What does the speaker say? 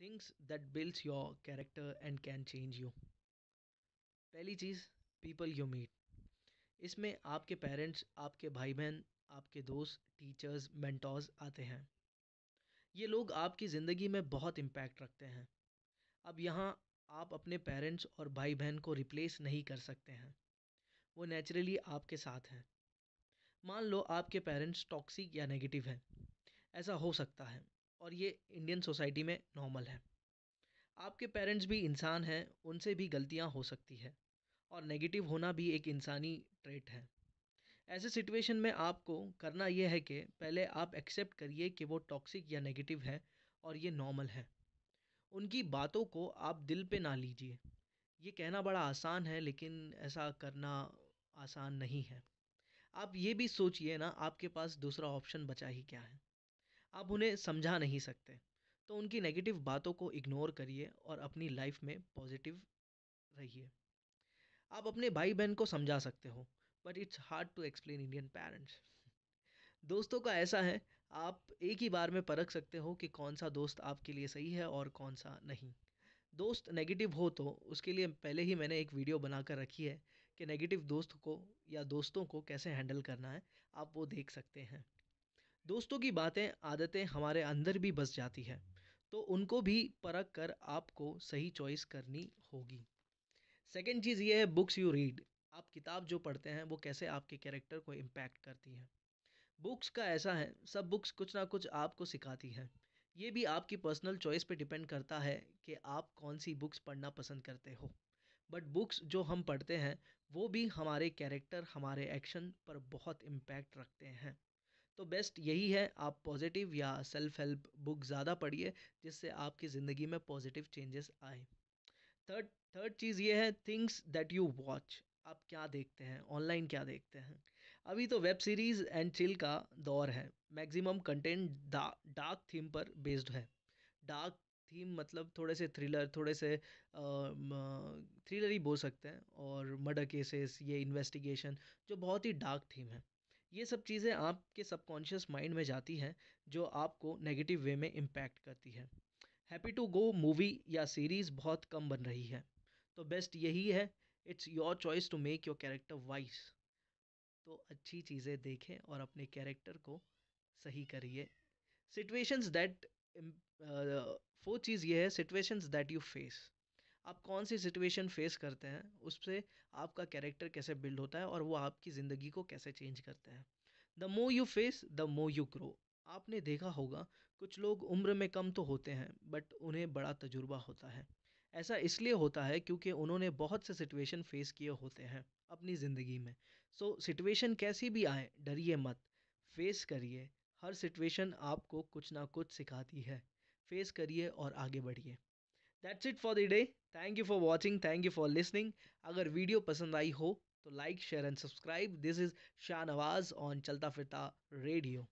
things that builds your character and can change you पहली चीज़ people you meet इसमें आपके पेरेंट्स आपके भाई बहन आपके दोस्त टीचर्स मेंटोर्स आते हैं ये लोग आपकी ज़िंदगी में बहुत इम्पैक्ट रखते हैं अब यहाँ आप अपने पेरेंट्स और भाई बहन को रिप्लेस नहीं कर सकते हैं वो नेचुरली आपके साथ हैं मान लो आपके पेरेंट्स टॉक्सिक या नेगेटिव हैं ऐसा हो सकता है और ये इंडियन सोसाइटी में नॉर्मल है आपके पेरेंट्स भी इंसान हैं उनसे भी गलतियाँ हो सकती है और नेगेटिव होना भी एक इंसानी ट्रेट है ऐसे सिचुएशन में आपको करना यह है कि पहले आप एक्सेप्ट करिए कि वो टॉक्सिक या नेगेटिव है और ये नॉर्मल है उनकी बातों को आप दिल पे ना लीजिए ये कहना बड़ा आसान है लेकिन ऐसा करना आसान नहीं है आप ये भी सोचिए ना आपके पास दूसरा ऑप्शन बचा ही क्या है आप उन्हें समझा नहीं सकते तो उनकी नेगेटिव बातों को इग्नोर करिए और अपनी लाइफ में पॉजिटिव रहिए आप अपने भाई बहन को समझा सकते हो but it's hard to explain Indian parents दोस्तों का ऐसा है आप एक ही बार में परख सकते हो कि कौन सा दोस्त आपके लिए सही है और कौन सा नहीं दोस्त नेगेटिव हो तो उसके लिए पहले ही मैंने एक वीडियो बना कर रखी है कि नेगेटिव दोस्त को या दोस्तों को कैसे हैंडल करना है आप वो देख सकते हैं दोस्तों की बातें आदतें हमारे अंदर भी बस जाती हैं तो उनको भी परख कर आपको सही चॉइस करनी होगी सेकेंड चीज़ ये है बुक्स यू रीड आप किताब जो पढ़ते हैं वो कैसे आपके कैरेक्टर को इम्पैक्ट करती हैं बुक्स का ऐसा है सब बुक्स कुछ ना कुछ आपको सिखाती हैं ये भी आपकी पर्सनल चॉइस पे डिपेंड करता है कि आप कौन सी बुक्स पढ़ना पसंद करते हो बट बुक्स जो हम पढ़ते हैं वो भी हमारे कैरेक्टर हमारे एक्शन पर बहुत इम्पैक्ट रखते हैं तो बेस्ट यही है आप पॉजिटिव या सेल्फ हेल्प बुक ज़्यादा पढ़िए जिससे आपकी ज़िंदगी में पॉजिटिव चेंजेस आए थर्ड थर्ड चीज़ ये है थिंग्स दैट यू वॉच आप क्या देखते हैं ऑनलाइन क्या देखते हैं अभी तो वेब सीरीज़ एंड चिल का दौर है मैक्सिमम कंटेंट डार्क थीम पर बेस्ड है डार्क थीम मतलब थोड़े से थ्रिलर थोड़े से थ्रिलर ही बोल सकते हैं और मर्डर केसेस ये इन्वेस्टिगेशन जो बहुत ही डार्क थीम है ये सब चीज़ें आपके सबकॉन्शियस माइंड में जाती हैं जो आपको नेगेटिव वे में इम्पैक्ट करती है हैप्पी टू गो मूवी या सीरीज़ बहुत कम बन रही है तो बेस्ट यही है it's your choice to make your character wise तो अच्छी चीज़ें देखें और अपने कैरेक्टर को सही करिए सिचुएशंस दैट फोर्थ चीज़ ये है सिचुएशंस दैट यू फेस आप कौन सी सिचुएशन फेस करते हैं उससे आपका कैरेक्टर कैसे बिल्ड होता है और वो आपकी ज़िंदगी को कैसे चेंज करते हैं the more you face the more you grow आपने देखा होगा कुछ लोग उम्र में कम तो होते हैं बट उन्हें बड़ा तजुर्बा होता है ऐसा इसलिए होता है क्योंकि उन्होंने बहुत से सिचुएशन फेस किए होते हैं अपनी ज़िंदगी में सो so, सिचुएशन कैसी भी आए डरिए मत फेस करिए हर सिचुएशन आपको कुछ ना कुछ सिखाती है फेस करिए और आगे बढ़िए that's it for the day thank you for watching thank you for listening अगर वीडियो पसंद आई हो तो like share and subscribe this is Shah Nawaz on चलता फिरता रेडियो